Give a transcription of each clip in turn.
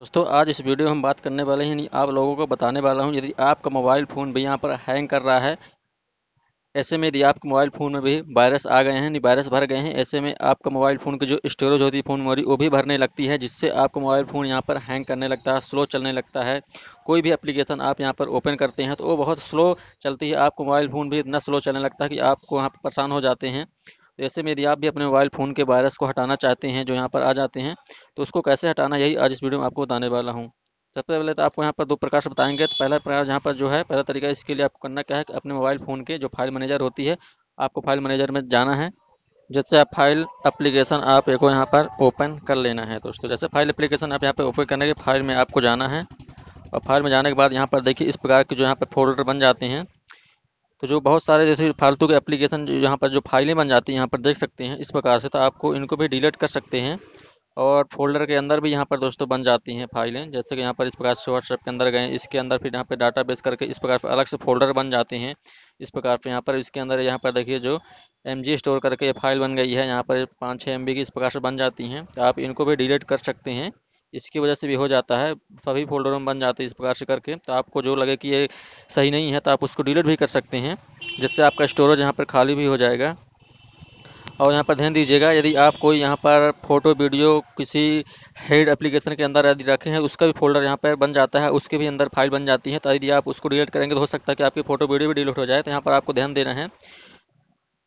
दोस्तों आज इस वीडियो में हम बात करने वाले हैं आप लोगों को बताने वाला हूं यदि आपका मोबाइल फ़ोन भी यहां पर हैंग कर रहा है ऐसे में यदि आपके मोबाइल फ़ोन में भी वायरस आ गए हैं नहीं वायरस भर गए हैं ऐसे में आपका मोबाइल फ़ोन की जो स्टोरेज होती है फ़ोन मेमोरी वो भी भरने लगती है जिससे आपका मोबाइल फ़ोन यहाँ पर हैंग करने लगता है स्लो चलने लगता है कोई भी एप्लीकेशन आप यहाँ पर ओपन करते हैं तो वो बहुत स्लो चलती है आपका मोबाइल फ़ोन भी इतना स्लो चलने लगता है कि आपको यहाँ परेशान हो जाते हैं तो ऐसे में यदि आप भी अपने मोबाइल फ़ोन के वायरस को हटाना चाहते हैं जो यहाँ पर आ जाते हैं तो उसको कैसे हटाना यही आज इस वीडियो में आपको बताने वाला हूँ सबसे पहले तो आपको यहाँ पर दो प्रकार से बताएंगे तो पहला प्रकार यहाँ पर जो है पहला तरीका इसके लिए आपको करना क्या है कि अपने मोबाइल फ़ोन के जो फाइल मैनेजर होती है आपको फाइल मैनेजर में जाना है जैसे आप फाइल एप्लीकेशन आप एक यहाँ पर ओपन कर लेना है तो उसको जैसे फाइल एप्लीकेशन आप यहाँ पर ओपन करने के फाइल में आपको जाना है और फाइल में जाने के बाद यहाँ पर देखिए इस प्रकार के जो यहाँ पर फोल्डर बन जाते हैं तो जो बहुत सारे जैसे फालतू के एप्लीकेशन यहाँ पर जो फाइलें बन जाती हैं यहाँ पर देख सकते हैं इस प्रकार से तो आपको इनको भी डिलीट कर सकते हैं और फोल्डर के अंदर भी यहाँ पर दोस्तों बन जाती हैं फाइलें जैसे कि यहाँ पर इस प्रकार से व्हाट्सएप के अंदर गए इसके अंदर फिर यहाँ पर डाटा बेस करके इस प्रकार से अलग से फोल्डर बन जाते हैं इस प्रकार से यहाँ पर इसके अंदर यहाँ पर देखिए जो एम स्टोर करके ये फाइल बन गई है यहाँ पर पाँच छः एम की इस प्रकार से बन जाती हैं तो आप इनको भी डिलीट कर सकते हैं इसकी वजह से भी हो जाता है सभी फोल्डर में बन जाते हैं इस प्रकार से करके तो आपको जो लगे कि ये सही नहीं है तो आप उसको डिलीट भी कर सकते हैं जिससे आपका स्टोरेज यहाँ पर खाली भी हो जाएगा और यहाँ पर ध्यान दीजिएगा यदि आप कोई यहाँ पर फोटो वीडियो किसी हेड एप्लीकेशन के अंदर यदि रखे हैं उसका भी फोल्डर यहाँ पर बन जाता है उसके भी अंदर फाइल बन जाती है तो यदि आप उसको डिलीट करेंगे तो हो सकता है कि आपकी फोटो वीडियो भी डिलीट हो जाए तो यहाँ पर आपको ध्यान देना है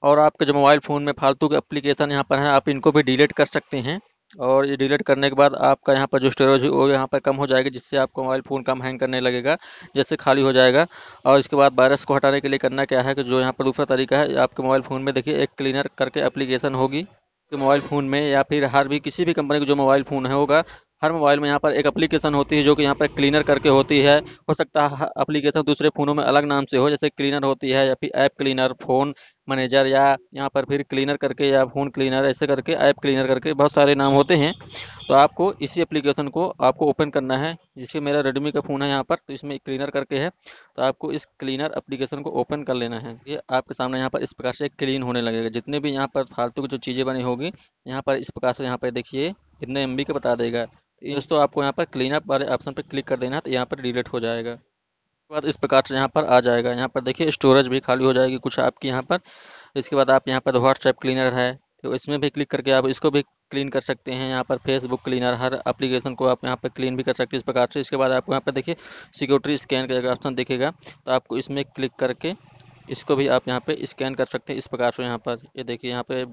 और आपके जो मोबाइल फ़ोन में फालतू के एप्लीकेशन यहाँ पर हैं आप इनको भी डिलीट कर सकते हैं और ये डिलीट करने के बाद आपका यहाँ पर जो स्टोरेज है वो यहाँ पर कम हो जाएगा जिससे आपका मोबाइल फ़ोन कम हैंग करने लगेगा जैसे खाली हो जाएगा और इसके बाद वायरस को हटाने के लिए करना क्या है कि जो यहाँ पर दूसरा तरीका है आपके मोबाइल फ़ोन में देखिए एक क्लीनर करके एप्लीकेशन होगी मोबाइल फ़ोन में या फिर हर भी किसी भी कंपनी का जो मोबाइल फ़ोन होगा हर मोबाइल में यहाँ पर एक एप्लीकेशन होती है जो कि यहाँ पर क्लीनर करके होती है हो सकता है एप्लीकेशन दूसरे फ़ोनों में अलग नाम से हो जैसे क्लीनर होती है या फिर ऐप क्लीनर फ़ोन मैनेजर या यहाँ पर फिर क्लीनर करके या फ़ोन क्लीनर ऐसे करके ऐप क्लीनर करके बहुत सारे नाम होते हैं तो आपको इसी एप्लीकेशन को आपको ओपन करना है जिसके मेरा रेडमी का फ़ोन है यहाँ पर तो इसमें क्लीनर करके है तो आपको इस क्लीनर एप्लीकेशन को ओपन कर लेना है ये आपके सामने यहाँ पर इस प्रकार से क्लीन होने लगेगा जितने भी यहाँ पर फालतू की जो चीज़ें बनी होगी यहाँ पर इस प्रकार से यहाँ पर देखिए इतने एम का बता देगा तो दोस्तों आपको यहाँ पर क्लीन अप वाले ऑप्शन पर क्लिक कर देना तो यहाँ पर डिलीट हो जाएगा उसके बाद इस प्रकार से यहाँ पर आ जाएगा यहाँ पर देखिए स्टोरेज भी खाली हो जाएगी कुछ आपकी यहाँ पर इसके बाद आप यहाँ पर व्हाट्सएप क्लीनर है तो इसमें भी क्लिक करके आप इसको भी क्लीन कर सकते हैं यहाँ पर फेसबुक क्लीनर हर एप्लीकेशन को आप यहाँ पर क्लीन भी कर सकते हैं इस प्रकार से इसके बाद आपको यहाँ पर देखिए सिक्योरिटी स्कैन का ऑप्शन देखेगा तो आपको इसमें क्लिक करके इसको भी आप यहाँ पर स्कैन कर सकते हैं इस प्रकार से यहाँ पर ये यह देखिए यहाँ पे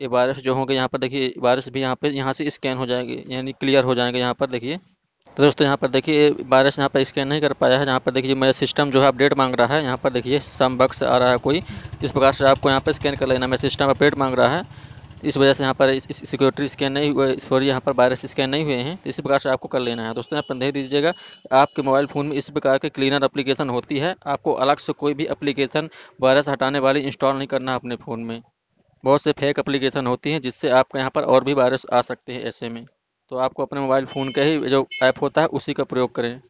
ये वायरस जो होंगे यहाँ पर देखिए वायरस भी यहाँ पर यहाँ से स्कैन हो जाएंगे यानी क्लियर हो जाएंगे यहाँ पर देखिए तो दोस्तों यहाँ पर देखिए वायरस यहाँ पर स्कैन नहीं कर पाया है यहाँ पर देखिए मेरा सिस्टम जो है अपडेट मांग रहा है यहाँ पर देखिए सम बक्स आ रहा है कोई इस प्रकार से आपको यहाँ पर स्कैन कर लेना मेरा सिस्टम अपडेट मांग रहा है इस वजह से यहाँ पर सिक्योरिटी स्कैन नहीं हुए सॉरी यहाँ पर वायरस स्कैन नहीं हुए हैं तो इसी प्रकार से आपको कर लेना है दोस्तों यहाँ पर देख दीजिएगा आपके मोबाइल फ़ोन में इस प्रकार की क्लीनर एप्लीकेशन होती है आपको अलग से कोई भी एप्लीकेशन वायरस हटाने वाली इंस्टॉल नहीं करना है अपने फ़ोन में बहुत से फेक अप्लीकेशन होती हैं जिससे आपके यहाँ पर और भी वायरस आ सकते हैं ऐसे में तो आपको अपने मोबाइल फ़ोन का ही जो ऐप होता है उसी का प्रयोग करें